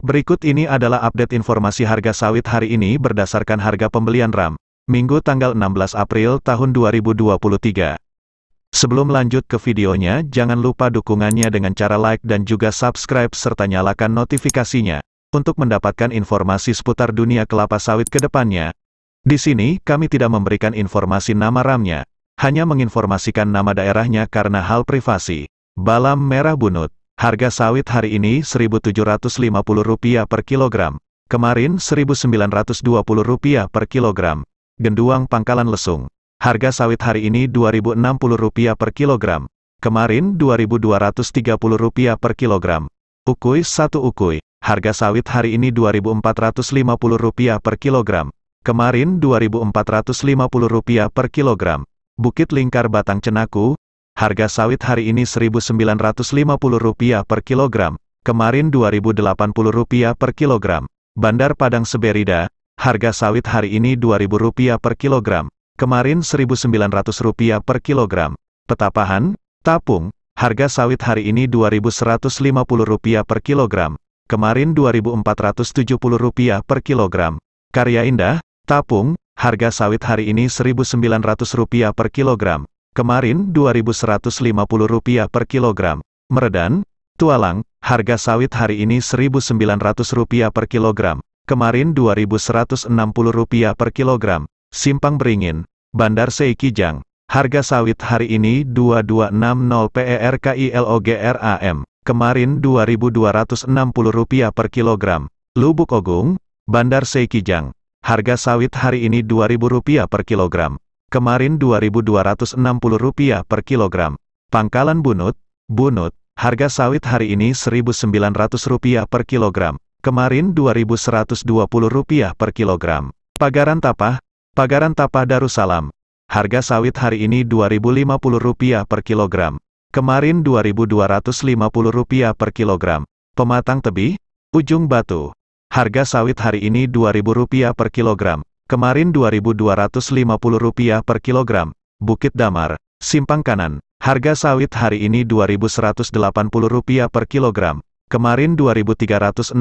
Berikut ini adalah update informasi harga sawit hari ini berdasarkan harga pembelian RAM, Minggu tanggal 16 April tahun 2023. Sebelum lanjut ke videonya, jangan lupa dukungannya dengan cara like dan juga subscribe serta nyalakan notifikasinya, untuk mendapatkan informasi seputar dunia kelapa sawit ke depannya. Di sini, kami tidak memberikan informasi nama RAM-nya, hanya menginformasikan nama daerahnya karena hal privasi. Balam Merah Bunut Harga sawit hari ini Rp1.750 per kilogram. Kemarin Rp1.920 per kilogram. Genduang pangkalan lesung. Harga sawit hari ini Rp2.060 per kilogram. Kemarin Rp2.230 per kilogram. Ukui 1 ukui. Harga sawit hari ini Rp2.450 per kilogram. Kemarin Rp2.450 per kilogram. Bukit Lingkar Batang Cenaku, harga sawit hari ini Rp1.950 per kilogram, kemarin Rp2.080 per kilogram. Bandar Padang Seberida, harga sawit hari ini Rp2.000 per kilogram, kemarin Rp1.900 per kilogram. Petapahan, Tapung, harga sawit hari ini Rp2.150 per kilogram, kemarin Rp2.470 per kilogram. Karya Indah, Tapung, harga sawit hari ini Rp1.900 per kilogram, Kemarin Rp2.150 per kilogram. Meredan, tualang, harga sawit hari ini Rp1.900 per kilogram. Kemarin Rp2.160 per kilogram. Simpang Beringin, Bandar Seikijang. Harga sawit hari ini 2260 per kilogram. Kemarin Rp2.260 per kilogram. Lubuk Ogung, Bandar Seikijang. Harga sawit hari ini Rp2.000 per kilogram kemarin Rp2.260 per kilogram. Pangkalan bunut, bunut, harga sawit hari ini Rp1.900 per kilogram, kemarin Rp2.120 per kilogram. Pagaran tapah, pagaran tapah Darussalam. Harga sawit hari ini Rp2.050 per kilogram, kemarin Rp2.250 per kilogram. Pematang tebi, ujung batu. Harga sawit hari ini Rp2.000 per kilogram, Kemarin Rp2.250 per kilogram, Bukit Damar, Simpang Kanan. Harga sawit hari ini Rp2.180 per kilogram, kemarin Rp2.360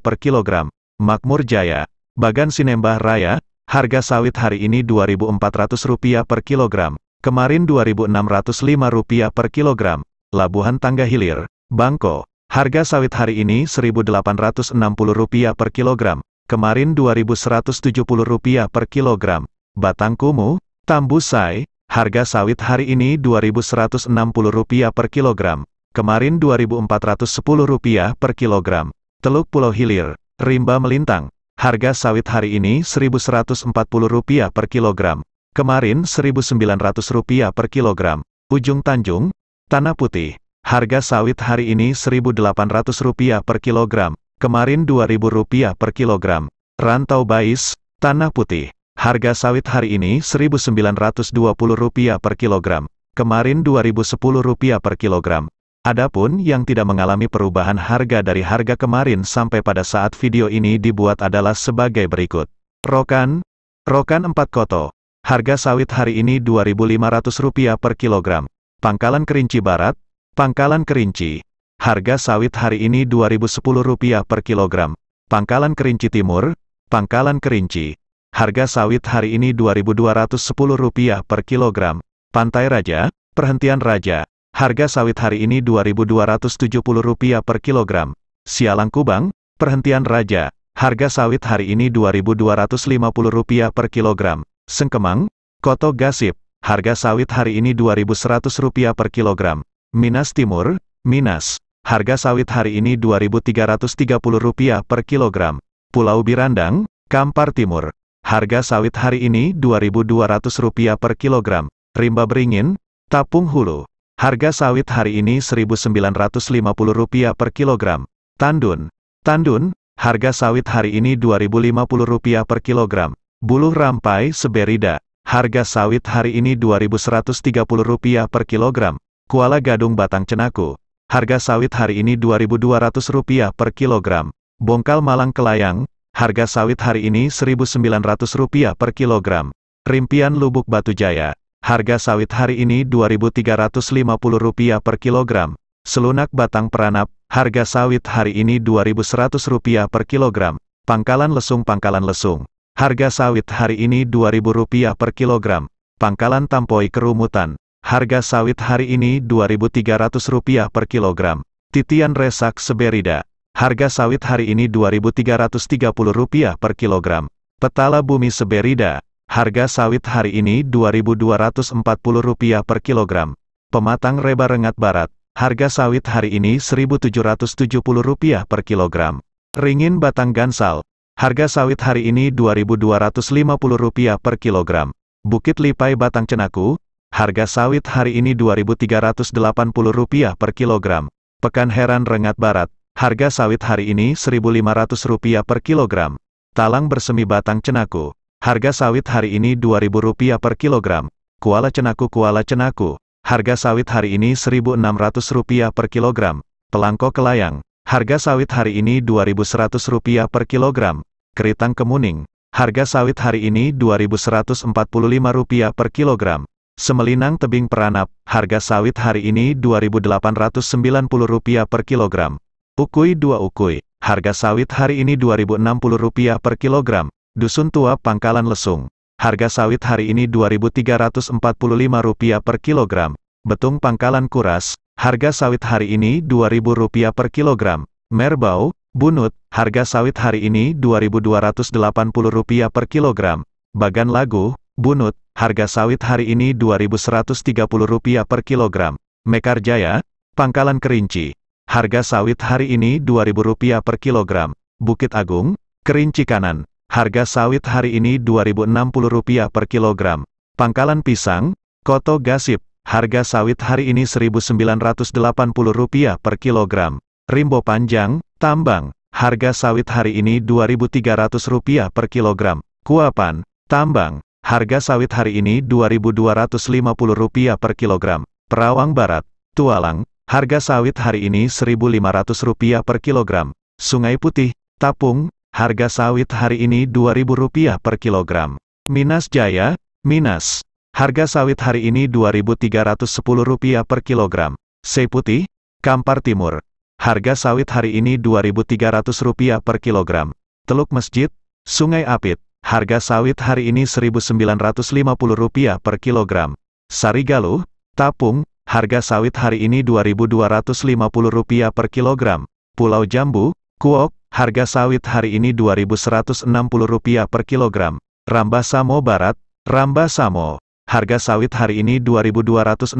per kilogram. Makmur Jaya, Bagan Sinembah Raya, harga sawit hari ini Rp2.400 per kilogram, kemarin Rp2.605 per kilogram. Labuhan Tangga Hilir, Bangko, harga sawit hari ini Rp1.860 per kilogram, kemarin Rp2.170 per kilogram. Batang kumu, tambusai, harga sawit hari ini Rp2.160 per kilogram. Kemarin Rp2.410 per kilogram. Teluk Pulau Hilir, rimba melintang. Harga sawit hari ini Rp1.140 per kilogram. Kemarin Rp1.900 per kilogram. Ujung Tanjung, Tanah Putih. Harga sawit hari ini Rp1.800 per kilogram kemarin Rp2.000 per kilogram. Rantau Bais, Tanah Putih. Harga sawit hari ini Rp1.920 per kilogram. Kemarin Rp2.010 per kilogram. Adapun yang tidak mengalami perubahan harga dari harga kemarin sampai pada saat video ini dibuat adalah sebagai berikut. Rokan, Rokan 4 Koto. Harga sawit hari ini Rp2.500 per kilogram. Pangkalan Kerinci Barat, Pangkalan Kerinci. Harga sawit hari ini Rp2.010 per kilogram. Pangkalan Kerinci Timur, Pangkalan Kerinci. Harga sawit hari ini Rp2.210 per kilogram. Pantai Raja, Perhentian Raja. Harga sawit hari ini Rp2.270 per kilogram. Sialang Kubang, Perhentian Raja. Harga sawit hari ini Rp2.250 per kilogram. Sengkemang, Koto Gasip. Harga sawit hari ini Rp2.100 per kilogram. Minas Timur, Minas. Harga sawit hari ini Rp2.330 per kilogram. Pulau Birandang, Kampar Timur. Harga sawit hari ini Rp2.200 per kilogram. Rimba Beringin, Tapung Hulu. Harga sawit hari ini Rp1.950 per kilogram. Tandun. Tandun, harga sawit hari ini Rp2.050 per kilogram. Buluh Rampai Seberida. Harga sawit hari ini Rp2.130 per kilogram. Kuala Gadung Batang Cenaku harga sawit hari ini Rp2.200 per kilogram. Bongkal Malang Kelayang, harga sawit hari ini Rp1.900 per kilogram. Rimpian Lubuk Batu Jaya, harga sawit hari ini Rp2.350 per kilogram. Selunak Batang Peranap, harga sawit hari ini Rp2.100 per kilogram. Pangkalan Lesung Pangkalan Lesung, harga sawit hari ini Rp2.000 per kilogram. Pangkalan Tampoi Kerumutan, Harga sawit hari ini Rp2.300 per kilogram. Titian Resak Seberida. Harga sawit hari ini Rp2.330 per kilogram. Petala Bumi Seberida. Harga sawit hari ini Rp2.240 per kilogram. Pematang Reba Rengat Barat. Harga sawit hari ini Rp1.770 per kilogram. Ringin Batang Gansal. Harga sawit hari ini Rp2.250 per kilogram. Bukit Lipai Batang Cenaku, Harga sawit hari ini Rp2.380 per kilogram. Pekan Heran Rengat Barat, harga sawit hari ini Rp1.500 per kilogram. Talang bersemi batang cenaku, harga sawit hari ini Rp2.000 per kilogram. Kuala cenaku kuala cenaku, harga sawit hari ini Rp1.600 per kilogram. Pelangko kelayang, harga sawit hari ini Rp2.100 per kilogram. Keritang kemuning, harga sawit hari ini Rp2.145 per kilogram. Semelinang tebing peranap, harga sawit hari ini Rp2.890 per kilogram. Ukui 2 Ukui, harga sawit hari ini Rp2.060 per kilogram. Dusun Tua Pangkalan Lesung, harga sawit hari ini Rp2.345 per kilogram. Betung Pangkalan Kuras, harga sawit hari ini Rp2.000 per kilogram. Merbau, Bunut, harga sawit hari ini Rp2.280 per kilogram. Bagan Lagu, Bunut, harga sawit hari ini Rp2.130 per kilogram. Mekarjaya, Pangkalan Kerinci. Harga sawit hari ini Rp2.000 per kilogram. Bukit Agung, Kerinci Kanan. Harga sawit hari ini Rp2.060 per kilogram. Pangkalan Pisang, Koto Gasip. Harga sawit hari ini Rp1.980 per kilogram. Rimbo Panjang, Tambang. Harga sawit hari ini Rp2.300 per kilogram. Kuapan, Tambang. Harga sawit hari ini Rp2.250 per kilogram. Perawang Barat, Tualang, harga sawit hari ini Rp1.500 per kilogram. Sungai Putih, Tapung, harga sawit hari ini Rp2.000 per kilogram. Minas Jaya, Minas, harga sawit hari ini Rp2.310 per kilogram. Seputih, Kampar Timur, harga sawit hari ini Rp2.300 per kilogram. Teluk Masjid, Sungai Apit. Harga sawit hari ini Rp1.950 per kilogram. Sari Galuh, Tapung, harga sawit hari ini Rp2.250 per kilogram. Pulau Jambu, Kuok, harga sawit hari ini Rp2.160 per kilogram. Samo Barat, Rambasamo, harga sawit hari ini Rp2.260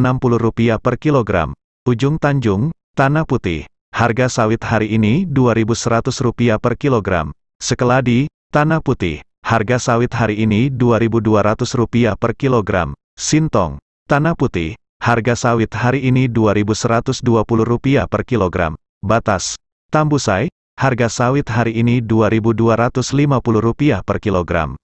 per kilogram. Ujung Tanjung, Tanah Putih, harga sawit hari ini Rp2.100 per kilogram. Sekeladi, Tanah Putih, Harga sawit hari ini Rp2.200 per kilogram. Sintong, tanah putih, harga sawit hari ini Rp2.120 per kilogram. Batas, tambusai, harga sawit hari ini Rp2.250 per kilogram.